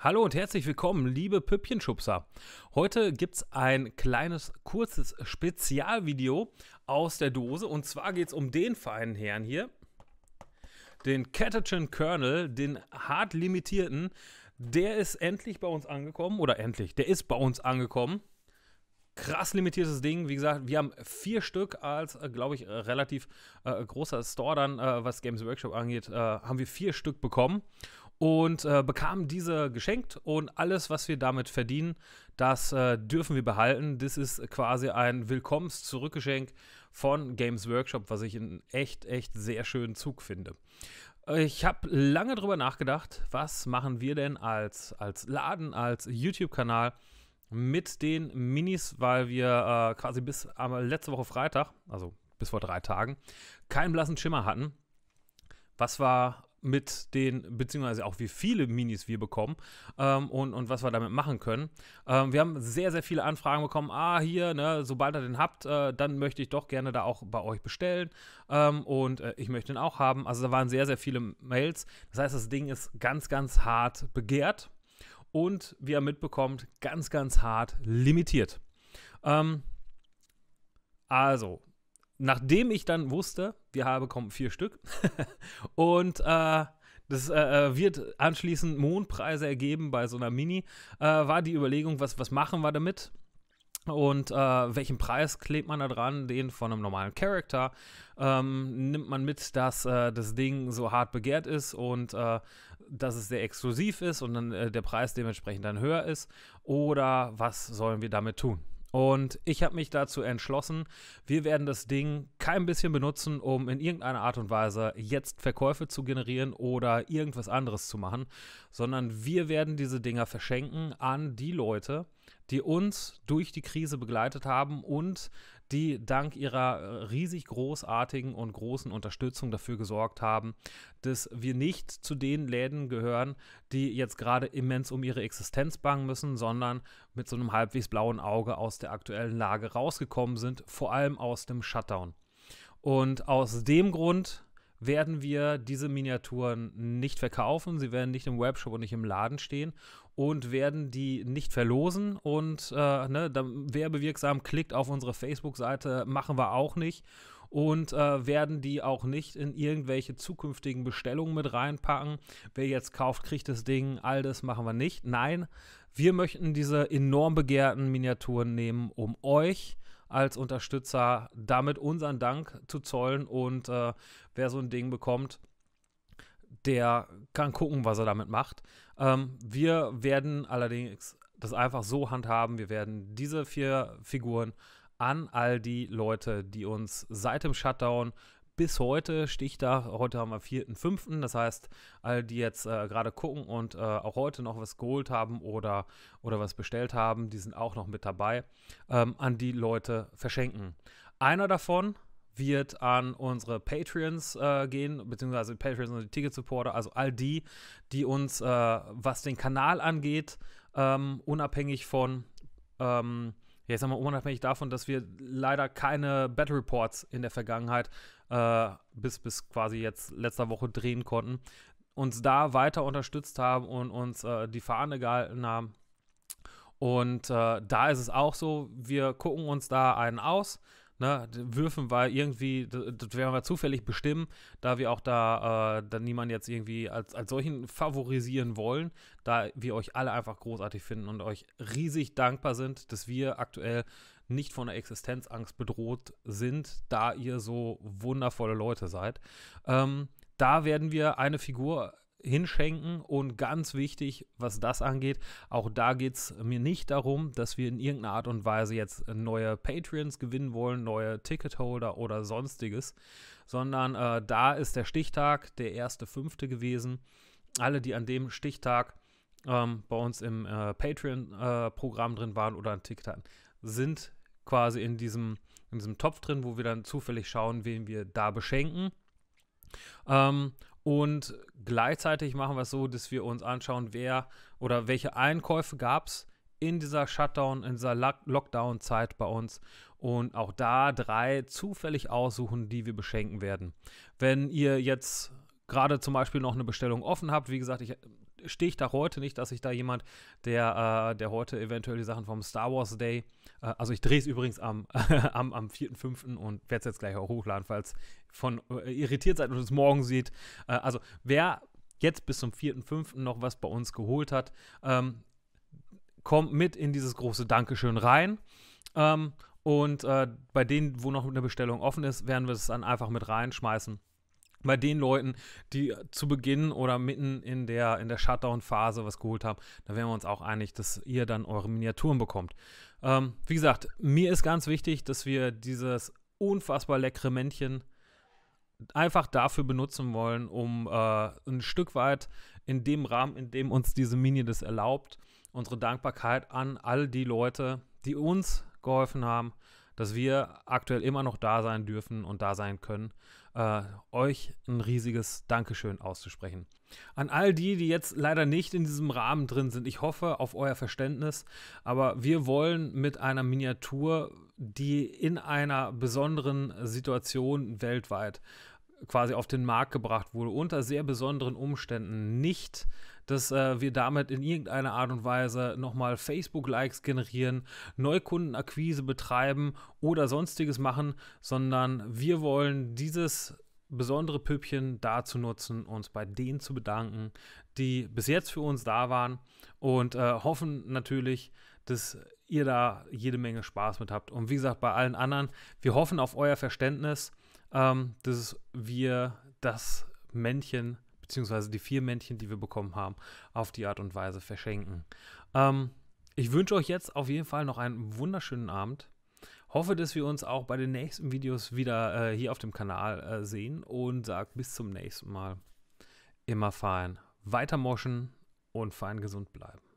Hallo und herzlich willkommen, liebe Püppchenschubser. Heute gibt es ein kleines, kurzes Spezialvideo aus der Dose. Und zwar geht es um den feinen Herrn hier, den Catechin Kernel, den hart limitierten. Der ist endlich bei uns angekommen, oder endlich, der ist bei uns angekommen. Krass limitiertes Ding. Wie gesagt, wir haben vier Stück als, äh, glaube ich, äh, relativ äh, großer Store dann, äh, was Games Workshop angeht, äh, haben wir vier Stück bekommen und äh, bekamen diese geschenkt und alles, was wir damit verdienen, das äh, dürfen wir behalten. Das ist quasi ein Willkommens-Zurückgeschenk von Games Workshop, was ich einen echt, echt sehr schönen Zug finde. Ich habe lange darüber nachgedacht, was machen wir denn als, als Laden, als YouTube-Kanal mit den Minis, weil wir äh, quasi bis äh, letzte Woche Freitag, also bis vor drei Tagen, keinen blassen Schimmer hatten, was war, mit den, beziehungsweise auch wie viele Minis wir bekommen ähm, und, und was wir damit machen können. Ähm, wir haben sehr, sehr viele Anfragen bekommen. Ah, hier, ne, sobald ihr den habt, äh, dann möchte ich doch gerne da auch bei euch bestellen ähm, und äh, ich möchte den auch haben. Also da waren sehr, sehr viele Mails. Das heißt, das Ding ist ganz, ganz hart begehrt und, wie ihr mitbekommt, ganz, ganz hart limitiert. Ähm, also, nachdem ich dann wusste, wir haben kommen vier Stück und äh, das äh, äh, wird anschließend Mondpreise ergeben bei so einer Mini, äh, war die Überlegung, was, was machen wir damit? Und äh, welchen Preis klebt man da dran? Den von einem normalen Charakter. Ähm, nimmt man mit, dass äh, das Ding so hart begehrt ist und dass es sehr exklusiv ist und dann der Preis dementsprechend dann höher ist? Oder was sollen wir damit tun? Und ich habe mich dazu entschlossen, wir werden das Ding kein bisschen benutzen, um in irgendeiner Art und Weise jetzt Verkäufe zu generieren oder irgendwas anderes zu machen, sondern wir werden diese Dinger verschenken an die Leute, die uns durch die Krise begleitet haben und die dank ihrer äh, riesig großartigen und großen Unterstützung dafür gesorgt haben, dass wir nicht zu den Läden gehören, die jetzt gerade immens um ihre Existenz bangen müssen, sondern mit so einem halbwegs blauen Auge aus der aktuellen Lage rausgekommen sind, vor allem aus dem Shutdown. Und aus dem Grund werden wir diese Miniaturen nicht verkaufen. Sie werden nicht im Webshop und nicht im Laden stehen und werden die nicht verlosen. Und äh, ne, werbewirksam klickt auf unsere Facebook-Seite, machen wir auch nicht. Und äh, werden die auch nicht in irgendwelche zukünftigen Bestellungen mit reinpacken. Wer jetzt kauft, kriegt das Ding. All das machen wir nicht. Nein, wir möchten diese enorm begehrten Miniaturen nehmen, um euch als Unterstützer damit unseren Dank zu zollen. Und äh, wer so ein Ding bekommt, der kann gucken, was er damit macht. Ähm, wir werden allerdings das einfach so handhaben. Wir werden diese vier Figuren an all die Leute, die uns seit dem Shutdown bis heute, Stichtag, heute haben wir 4.5., das heißt, all die jetzt äh, gerade gucken und äh, auch heute noch was geholt haben oder, oder was bestellt haben, die sind auch noch mit dabei, ähm, an die Leute verschenken. Einer davon wird an unsere Patreons äh, gehen, beziehungsweise Patreons und die Ticket-Supporter, also all die, die uns, äh, was den Kanal angeht, ähm, unabhängig von... Ähm, ja, ich sag mal, unabhängig davon, dass wir leider keine Battle Reports in der Vergangenheit äh, bis, bis quasi jetzt letzter Woche drehen konnten, uns da weiter unterstützt haben und uns äh, die Fahne gehalten haben. Und äh, da ist es auch so, wir gucken uns da einen aus, ne, würfen war irgendwie, das werden wir zufällig bestimmen, da wir auch da, äh, da niemanden jetzt irgendwie als, als solchen favorisieren wollen, da wir euch alle einfach großartig finden und euch riesig dankbar sind, dass wir aktuell nicht von der Existenzangst bedroht sind, da ihr so wundervolle Leute seid. Ähm, da werden wir eine Figur hinschenken. Und ganz wichtig, was das angeht, auch da geht es mir nicht darum, dass wir in irgendeiner Art und Weise jetzt neue Patreons gewinnen wollen, neue Ticketholder oder sonstiges, sondern äh, da ist der Stichtag der erste fünfte gewesen. Alle, die an dem Stichtag ähm, bei uns im äh, Patreon-Programm äh, drin waren oder ein Ticket hatten, sind quasi in diesem, in diesem Topf drin, wo wir dann zufällig schauen, wen wir da beschenken. Ähm, und gleichzeitig machen wir es so, dass wir uns anschauen, wer oder welche Einkäufe gab es in dieser Shutdown, in dieser Lockdown-Zeit bei uns und auch da drei zufällig aussuchen, die wir beschenken werden. Wenn ihr jetzt gerade zum Beispiel noch eine Bestellung offen habt, wie gesagt, ich stehe ich da heute nicht, dass ich da jemand, der, äh, der heute eventuell die Sachen vom Star Wars Day, äh, also ich drehe es übrigens am, am, am 4.5. und werde es jetzt gleich auch hochladen, falls von äh, irritiert seid und es morgen sieht. Äh, also wer jetzt bis zum 4.5. noch was bei uns geholt hat, ähm, kommt mit in dieses große Dankeschön rein. Ähm, und äh, bei denen, wo noch eine Bestellung offen ist, werden wir es dann einfach mit reinschmeißen bei den Leuten, die zu Beginn oder mitten in der, in der Shutdown-Phase was geholt haben, da wären wir uns auch einig, dass ihr dann eure Miniaturen bekommt. Ähm, wie gesagt, mir ist ganz wichtig, dass wir dieses unfassbar leckere Männchen einfach dafür benutzen wollen, um äh, ein Stück weit in dem Rahmen, in dem uns diese Mini das erlaubt, unsere Dankbarkeit an all die Leute, die uns geholfen haben, dass wir aktuell immer noch da sein dürfen und da sein können, äh, euch ein riesiges Dankeschön auszusprechen. An all die, die jetzt leider nicht in diesem Rahmen drin sind, ich hoffe auf euer Verständnis, aber wir wollen mit einer Miniatur, die in einer besonderen Situation weltweit quasi auf den Markt gebracht wurde, unter sehr besonderen Umständen nicht, dass äh, wir damit in irgendeiner Art und Weise nochmal Facebook-Likes generieren, Neukundenakquise betreiben oder sonstiges machen, sondern wir wollen dieses besondere Püppchen dazu nutzen, uns bei denen zu bedanken, die bis jetzt für uns da waren und äh, hoffen natürlich, dass ihr da jede Menge Spaß mit habt. Und wie gesagt, bei allen anderen, wir hoffen auf euer Verständnis ähm, dass wir das Männchen, beziehungsweise die vier Männchen, die wir bekommen haben, auf die Art und Weise verschenken. Ähm, ich wünsche euch jetzt auf jeden Fall noch einen wunderschönen Abend. Hoffe, dass wir uns auch bei den nächsten Videos wieder äh, hier auf dem Kanal äh, sehen und sage bis zum nächsten Mal. Immer fein, weiter moschen und fein gesund bleiben.